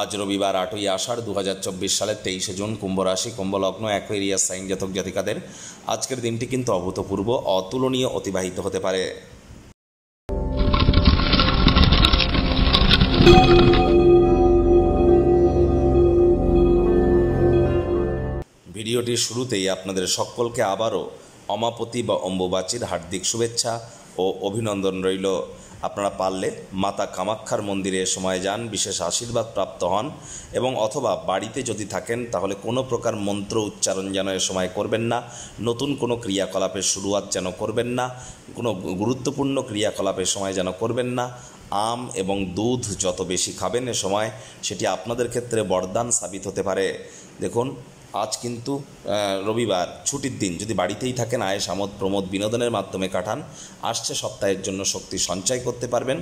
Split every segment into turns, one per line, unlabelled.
আজ রবিবার আটই আষাঢ় দু হাজার চব্বিশ সালের তেইশে জুন কুম্ভরাশি কুম্ভলগ্ন অ্যাকুয়েরিয়াস সাইন জাতক জাতিকাদের আজকের দিনটি কিন্তু অভূতপূর্ব অতুলনীয় অতিবাহিত হতে পারে ভিডিওটির শুরুতেই আপনাদের সকলকে আবারও অমাপতি বা অম্বুবাচীর হার্দিক শুভেচ্ছা ও অভিনন্দন রইল আপনারা পারলে মাতা কামাক্ষার মন্দিরে এ সময় যান বিশেষ আশীর্বাদ প্রাপ্ত হন এবং অথবা বাড়িতে যদি থাকেন তাহলে কোনো প্রকার মন্ত্র উচ্চারণ যেন এ সময় করবেন না নতুন কোনো ক্রিয়াকলাপের শুরুয়াত যেন করবেন না কোনো গুরুত্বপূর্ণ ক্রিয়াকলাপের সময় যেন করবেন না আম এবং দুধ যত বেশি খাবেন এ সময় সেটি আপনাদের ক্ষেত্রে বরদান সাবিত হতে পারে দেখুন আজ কিন্তু রবিবার ছুটির দিন যদি বাড়িতেই থাকেন আয়েস আমোদ প্রমোদ বিনোদনের মাধ্যমে কাটান আসছে সপ্তাহের জন্য শক্তি সঞ্চয় করতে পারবেন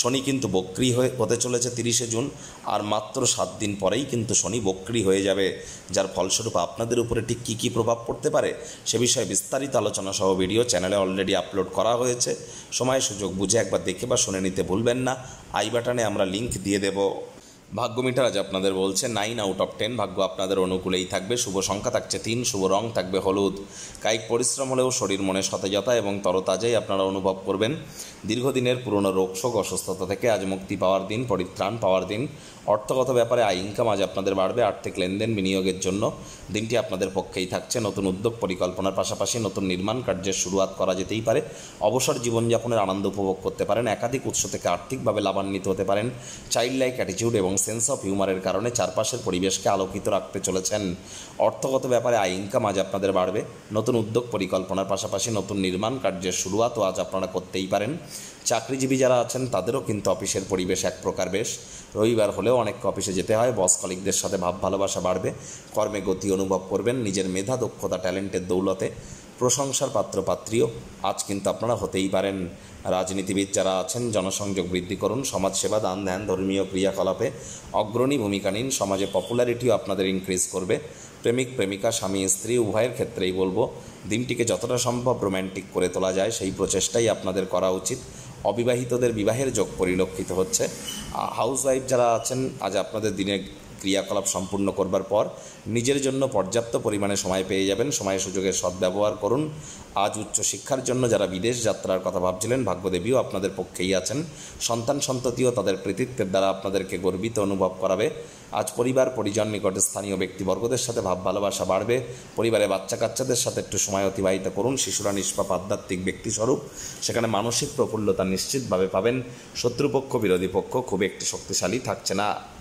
শনি কিন্তু বক্রি হয়ে হতে চলেছে তিরিশে জুন আর মাত্র সাত দিন পরেই কিন্তু শনি বক্রি হয়ে যাবে যার ফলস্বরূপ আপনাদের উপরে ঠিক কী কী প্রভাব পড়তে পারে সে বিষয়ে বিস্তারিত আলোচনা সহ ভিডিও চ্যানেলে অলরেডি আপলোড করা হয়েছে সময় সুযোগ বুঝে একবার দেখে বা শুনে নিতে ভুলবেন না আই বাটনে আমরা লিঙ্ক দিয়ে দেবো ভাগ্য মিটার আজ আপনাদের বলছে নাইন আউট অফ টেন ভাগ্য আপনাদের অনুকূলেই থাকবে শুভ সংখ্যা থাকছে তিন শুভ রং থাকবে হলুদ কায়িক পরিশ্রম হলেও শরীর মনে সতেজতা এবং তরতাজাই আপনারা অনুভব করবেন দীর্ঘদিনের পুরনো রোগশোক অসুস্থতা থেকে আজ মুক্তি পাওয়ার দিন পরিত্রাণ পাওয়ার দিন অর্থগত ব্যাপারে আয় ইনকাম আজ আপনাদের বাড়বে আর্থিক লেনদেন বিনিয়োগের জন্য দিনটি আপনাদের পক্ষেই থাকছে নতুন উদ্যোগ পরিকল্পনার পাশাপাশি নতুন নির্মাণ কার্যের শুরুয়াত করা যেতেই পারে অবসর জীবনযাপনের আনন্দ উপভোগ করতে পারেন একাধিক উৎস থেকে আর্থিকভাবে লাভান্বিত হতে পারেন চাইল্ড লাইক অ্যাটিটিউড এবং সেন্স অফ হিউমারের কারণে চারপাশের পরিবেশকে আলোকিত রাখতে চলেছেন অর্থগত ব্যাপারে আয় ইনকাম আজ আপনাদের বাড়বে নতুন উদ্যোগ পরিকল্পনার পাশাপাশি নতুন নির্মাণ কার্যের শুরুয়াতও আজ আপনারা করতেই পারেন চাকরিজীবী যারা আছেন তাদেরও কিন্তু অফিসের পরিবেশ এক প্রকার বেশ রবিবার হলেও অনেক অফিসে যেতে হয় বস কলিকদের সাথে ভাব ভালোবাসা বাড়বে কর্মে গতি অনুভব করবেন নিজের মেধা দক্ষতা ট্যালেন্টের দৌলতে প্রশংসার পাত্র পাত্রীও আজ কিন্তু আপনারা হতেই পারেন রাজনীতিবিদ যারা আছেন জনসংযোগ বৃদ্ধি করুন সমাজসেবা দান ধ্যান ধর্মীয় ক্রিয়াকলাপে অগ্রণী ভূমিকা নিন সমাজে পপুলারিটিও আপনাদের ইনক্রিজ করবে প্রেমিক প্রেমিকা স্বামী স্ত্রী উভয়ের ক্ষেত্রেই বলবো দিনটিকে যতটা সম্ভব রোম্যান্টিক করে তোলা যায় সেই প্রচেষ্টাই আপনাদের করা উচিত অবিবাহিতদের বিবাহের যোগ পরিলক্ষিত হচ্ছে হাউসওয়াইফ যারা আছেন আজ আপনাদের দিনে ক্রিয়াকলাপ সম্পূর্ণ করবার পর নিজের জন্য পর্যাপ্ত পরিমাণে সময় পেয়ে যাবেন সময় সুযোগের সদ্ব্যবহার করুন আজ উচ্চশিক্ষার জন্য যারা বিদেশ যাত্রার কথা ভাবছিলেন ভাগ্যদেবীও আপনাদের পক্ষেই আছেন সন্তান সন্ততিও তাদের কৃতিত্বের দ্বারা আপনাদেরকে গর্বিত অনুভব করাবে আজ পরিবার পরিজন নিকটে স্থানীয় ব্যক্তিবর্গদের সাথে ভাব ভালোবাসা বাড়বে পরিবারে বাচ্চা কাচ্চাদের সাথে একটু সময় অতিবাহিত করুন শিশুরা নিষ্পাপ আধ্যাত্মিক ব্যক্তিস্বরূপ সেখানে মানসিক প্রফুল্লতা নিশ্চিতভাবে পাবেন শত্রুপক্ষ বিরোধী পক্ষ খুব একটি শক্তিশালী থাকছে না